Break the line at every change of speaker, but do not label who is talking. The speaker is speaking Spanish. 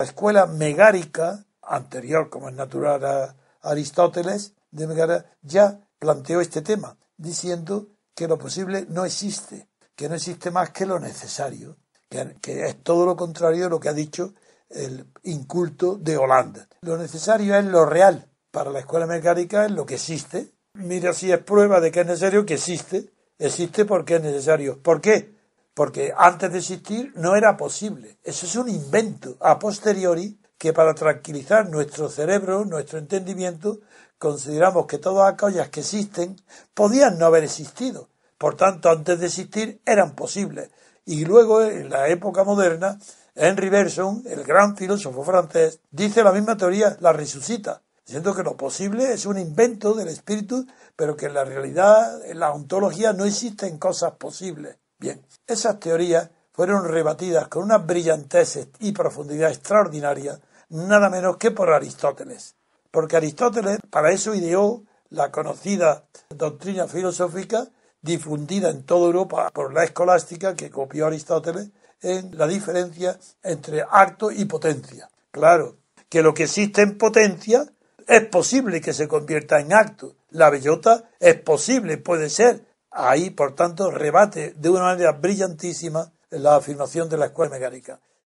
La escuela megárica, anterior como es natural a Aristóteles, de Megara, ya planteó este tema, diciendo que lo posible no existe, que no existe más que lo necesario, que, es todo lo contrario de lo que ha dicho el inculto de Holanda. Lo necesario es lo real. Para la escuela megárica es lo que existe. Mira si es prueba de que es necesario que existe. Existe porque es necesario. ¿Por qué? porque antes de existir no era posible. Eso es un invento a posteriori que para tranquilizar nuestro cerebro, nuestro entendimiento, consideramos que todas aquellas que existen podían no haber existido. Por tanto, antes de existir eran posibles. Y luego, en la época moderna, Henry Bergson, el gran filósofo francés, dice la misma teoría, la resucita, diciendo que lo posible es un invento del espíritu, pero que en la realidad, en la ontología, no existen cosas posibles. Bien, esas teorías fueron rebatidas con una brillantez y profundidad extraordinaria, nada menos que por Aristóteles, porque Aristóteles para eso ideó la conocida doctrina filosófica difundida en toda Europa por la escolástica que copió Aristóteles en la diferencia entre acto y potencia. Claro, que lo que existe en potencia es posible que se convierta en acto. La bellota es posible, puede ser, Ahí, por tanto, rebate de una manera brillantísima la afirmación de la escuela mecánica.